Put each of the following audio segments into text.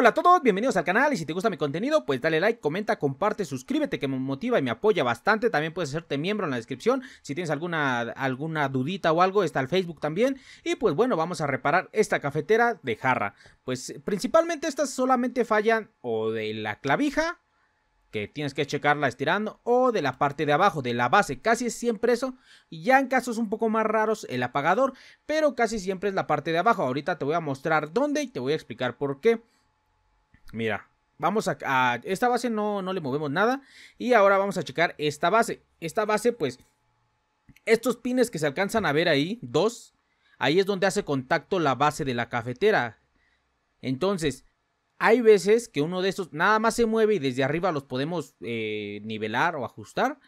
Hola a todos, bienvenidos al canal y si te gusta mi contenido pues dale like, comenta, comparte, suscríbete que me motiva y me apoya bastante, también puedes hacerte miembro en la descripción, si tienes alguna, alguna dudita o algo está el Facebook también y pues bueno vamos a reparar esta cafetera de jarra, pues principalmente estas solamente fallan o de la clavija que tienes que checarla estirando o de la parte de abajo, de la base, casi es siempre eso. Y ya en casos un poco más raros el apagador, pero casi siempre es la parte de abajo. Ahorita te voy a mostrar dónde y te voy a explicar por qué. Mira, vamos a, esta base no, no le movemos nada y ahora vamos a checar esta base. Esta base pues estos pines que se alcanzan a ver ahí, dos, ahí es donde hace contacto la base de la cafetera. Entonces, hay veces que uno de estos nada más se mueve y desde arriba los podemos eh, nivelar o ajustar,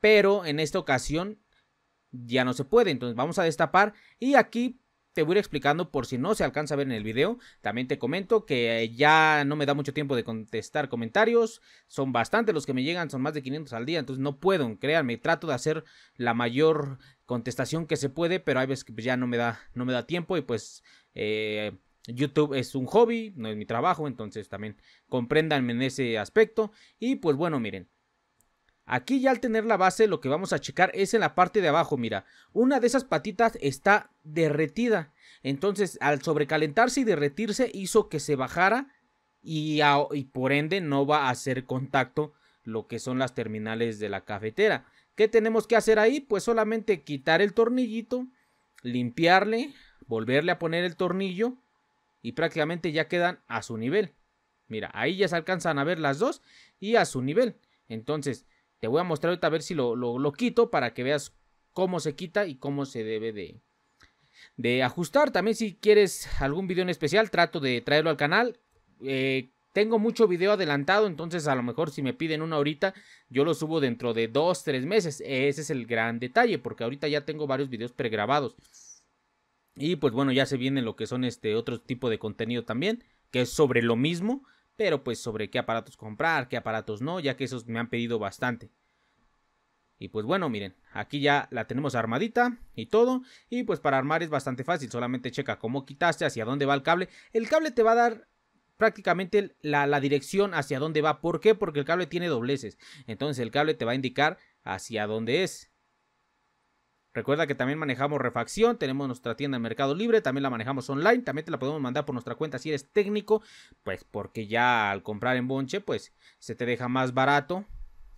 pero en esta ocasión ya no se puede. Entonces vamos a destapar y aquí te voy a ir explicando por si no se alcanza a ver en el video. También te comento que eh, ya no me da mucho tiempo de contestar comentarios. Son bastantes los que me llegan, son más de 500 al día, entonces no puedo, créanme, trato de hacer la mayor contestación que se puede, pero hay veces que pues, ya no me da, no me da tiempo y pues eh, YouTube es un hobby, no es mi trabajo, entonces también compréndanme en ese aspecto. Y pues bueno, miren, Aquí ya al tener la base lo que vamos a checar es en la parte de abajo, mira, una de esas patitas está derretida, entonces al sobrecalentarse y derretirse hizo que se bajara y, por ende no va a hacer contacto lo que son las terminales de la cafetera. ¿Qué tenemos que hacer ahí? Pues solamente quitar el tornillito, limpiarle, volverle a poner el tornillo y prácticamente ya quedan a su nivel. Mira, ahí ya se alcanzan a ver las dos y a su nivel. Entonces, te voy a mostrar ahorita a ver si lo, lo, quito para que veas cómo se quita y cómo se debe de, de ajustar. También si quieres algún video en especial, trato de traerlo al canal. Eh, tengo mucho video adelantado, entonces a lo mejor si me piden una horita, yo lo subo dentro de dos, tres meses. Ese es el gran detalle, porque ahorita ya tengo varios videos pregrabados. Y pues bueno, ya se viene lo que son este otro tipo de contenido también, que es sobre lo mismo pero pues sobre qué aparatos comprar, qué aparatos no, ya que esos me han pedido bastante. Y pues bueno, miren, aquí ya la tenemos armadita y todo. Y pues para armar es bastante fácil, solamente checa cómo quitaste, hacia dónde va el cable. El cable te va a dar prácticamente la, dirección hacia dónde va. ¿Por qué? Porque el cable tiene dobleces. Entonces el cable te va a indicar hacia dónde es. Recuerda que también manejamos refacción, tenemos nuestra tienda en Mercado Libre, también la manejamos online, también te la podemos mandar por nuestra cuenta si eres técnico, pues porque ya al comprar en Bonche, pues se te deja más barato,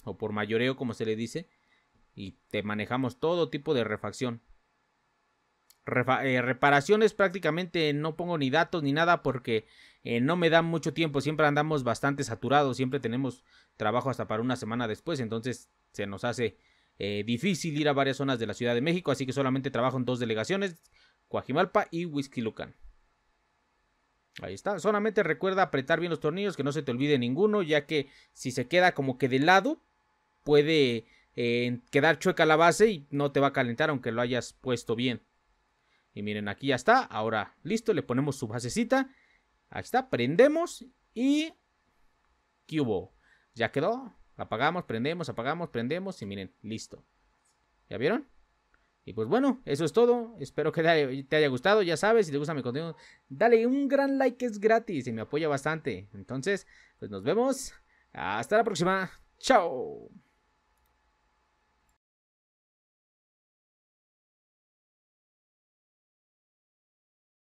o por mayoreo como se le dice, y te manejamos todo tipo de refacción. Eh, reparaciones prácticamente no pongo ni datos ni nada porque eh, no me da mucho tiempo, siempre andamos bastante saturados, siempre tenemos trabajo hasta para una semana después, entonces se nos hace eh, difícil ir a varias zonas de la Ciudad de México, así que solamente trabajo en dos delegaciones, Coajimalpa y Lucan Ahí está, solamente recuerda apretar bien los tornillos, que no se te olvide ninguno, ya que si se queda como que de lado, puede eh, quedar chueca la base y no te va a calentar aunque lo hayas puesto bien. Y miren, aquí ya está, ahora listo, le ponemos su basecita, ahí está, prendemos y... Cubo. Ya quedó, Apagamos, prendemos, apagamos, prendemos y miren, listo. ¿Ya vieron? Y pues bueno, eso es todo. Espero que te haya gustado. Ya sabes, si te gusta mi contenido, dale un gran like, es gratis y me apoya bastante. Entonces, pues nos vemos. Hasta la próxima. Chao.